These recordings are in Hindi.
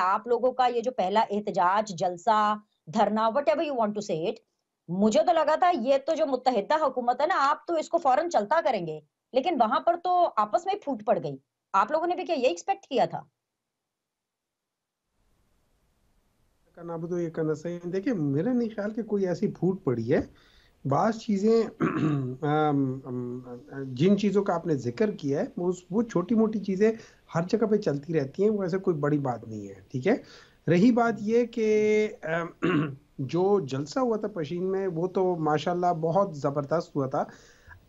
आप लोगों का ये जो पहला एहतजाज जलसा धरना whatever you want to say it मुझे तो लगा था ये तो जो मुतहदा हुकूमत है ना आप तो इसको फॉरन चलता करेंगे लेकिन वहां पर तो आपस में फूट पड़ गई आप लोगों ने भी क्या ये एक्सपेक्ट किया था करना तो ये करना सही देखिए मेरे नहीं ख्याल कि कोई ऐसी फूट पड़ी है बाज़ चीज़ें जिन चीज़ों का आपने जिक्र किया है वो वो छोटी मोटी चीज़ें हर जगह पे चलती रहती हैं वो ऐसे कोई बड़ी बात नहीं है ठीक है रही बात ये कि जो जलसा हुआ था पशीन में वो तो माशाल्लाह बहुत ज़बरदस्त हुआ था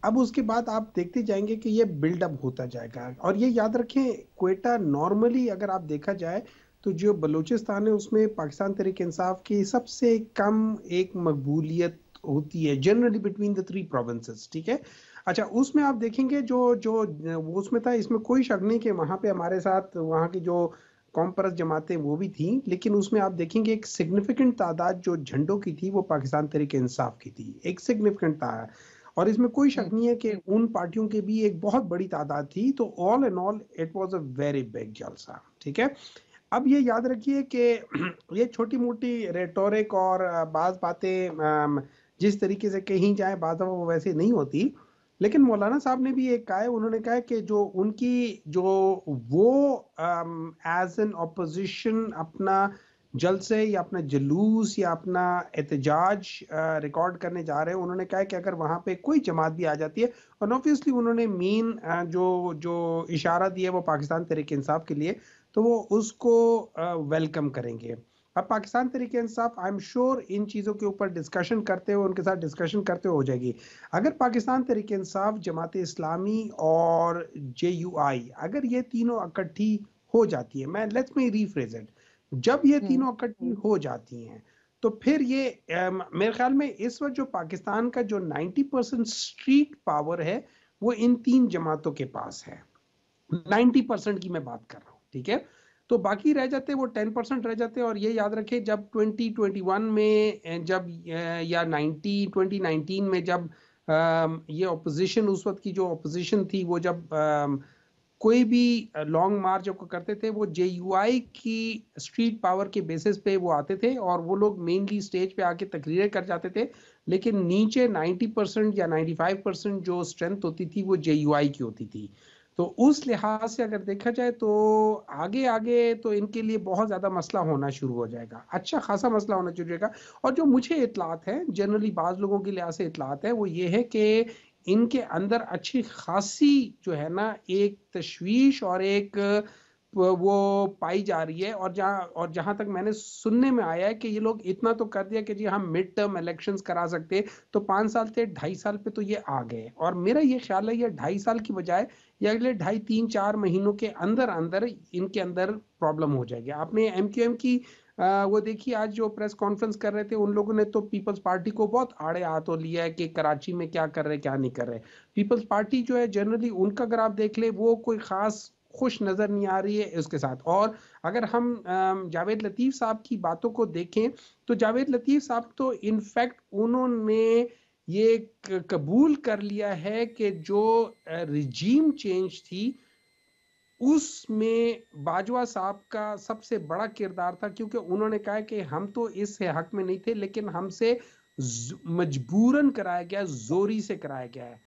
अब उसके बाद आप देखते जाएंगे कि ये बिल्डअप होता जाएगा और ये याद रखें कोयटा नॉर्मली अगर आप देखा जाए तो जो बलूचिस्तान है उसमें पाकिस्तान तरीक इंसाफ की सबसे कम एक मकबूलियत होती है generally between the three provinces ठीक है अच्छा उसमें आप देखेंगे जो जो वो उसमें था इसमें कोई शक नहीं कि वहाँ पे हमारे साथ वहाँ की जो कॉम्परस जमातें वो भी थी लेकिन उसमें आप देखेंगे एक सिग्निफिकेंट तादाद जो झंडों की थी वो पाकिस्तान तरीके इंसाफ की थी एक सिग्निफिकेंट तादाद और इसमें कोई शक नहीं है कि उन पार्टियों के भी एक बहुत बड़ी तादाद थी तो all and all it was a very big जलसा ठीक है अब ये याद रखिए कि ये छोटी मोटी रेटोरिक और बाज बातें जिस तरीके से कहीं जाए बात वो वैसे नहीं होती लेकिन मौलाना साहब ने भी एक कहा है उन्होंने कहा है कि जो उनकी जो वो एज एन अपोजिशन अपना जलसे या अपना जलूस या अपना एहतजाज रिकॉर्ड करने जा रहे हैं उन्होंने कहा है कि अगर वहाँ पे कोई जमात भी आ जाती है और ऑब्वियसली उन्होंने मेन जो जो इशारा दिया वो पाकिस्तान तरीके इंसाफ के लिए तो वो उसको वेलकम करेंगे अब पाकिस्तान तरीके इंसाफ आई एम श्योर इन चीज़ों के ऊपर डिस्कशन करते हुए उनके साथ डिस्कशन करते हुए हो जाएगी अगर पाकिस्तान तरीके इंसाफ जमात इस्लामी और जे यू आई अगर ये तीनों इकट्ठी हो जाती है मैं लेट्स मी रीफ्रेज इट जब ये हम्म। तीनों इकट्ठी हम्म। हो जाती हैं तो फिर ये मेरे ख्याल में इस वक्त जो पाकिस्तान का जो 90 परसेंट स्ट्रीट पावर है वो इन तीन जमातों के पास है 90 परसेंट की मैं बात कर रहा हूँ ठीक है तो बाकी रह जाते वो टेन परसेंट रह जाते और ये याद रखें जब ट्वेंटी ट्वेंटी वन में जब या ट्वेंटी नाइनटीन में जब ये ऑपोजिशन उस वक्त की जो ऑपोजिशन थी वो जब कोई भी लॉन्ग मार्च को करते थे वो जे की स्ट्रीट पावर के बेसिस पे वो आते थे और वो लोग मेनली स्टेज पे आके तकरीरें कर जाते थे लेकिन नीचे 90 परसेंट या 95 परसेंट जो स्ट्रेंथ होती थी वो जे की होती थी तो उस लिहाज से अगर देखा जाए तो आगे आगे तो इनके लिए बहुत ज़्यादा मसला होना शुरू हो जाएगा अच्छा खासा मसला होना शुरू हो जाएगा और जो मुझे इतलात है जनरली बाज़ लोगों के लिहाज से इतलात है वो ये है कि इनके अंदर अच्छी खासी जो है ना एक तशवीश और एक वो पाई जा रही है और जहाँ और जहाँ तक मैंने सुनने में आया है कि ये लोग इतना तो कर दिया कि जी हम मिड टर्म इलेक्शन करा सकते तो पाँच साल से ढाई साल पे तो ये आ गए और मेरा ये ख्याल है ये ढाई साल की बजाय ये अगले ढाई तीन चार महीनों के अंदर अंदर इनके अंदर प्रॉब्लम हो जाएगी आपने एम क्यू एम की आ, वो देखिए आज जो प्रेस कॉन्फ्रेंस कर रहे थे उन लोगों ने तो पीपल्स पार्टी को बहुत आड़े हाथों लिया है कि कराची में क्या कर रहे क्या नहीं कर रहे पीपल्स पार्टी जो है जनरली उनका अगर आप देख ले वो कोई खास खुश नज़र नहीं आ रही है उसके साथ और अगर हम जावेद लतीफ़ साहब की बातों को देखें तो जावेद लतीफ़ साहब तो इनफैक्ट उन्होंने ये कबूल कर लिया है कि जो रिजीम चेंज थी उसमें बाजवा साहब का सबसे बड़ा किरदार था क्योंकि उन्होंने कहा कि हम तो इस हक में नहीं थे लेकिन हमसे मजबूरन कराया गया जोरी से कराया गया है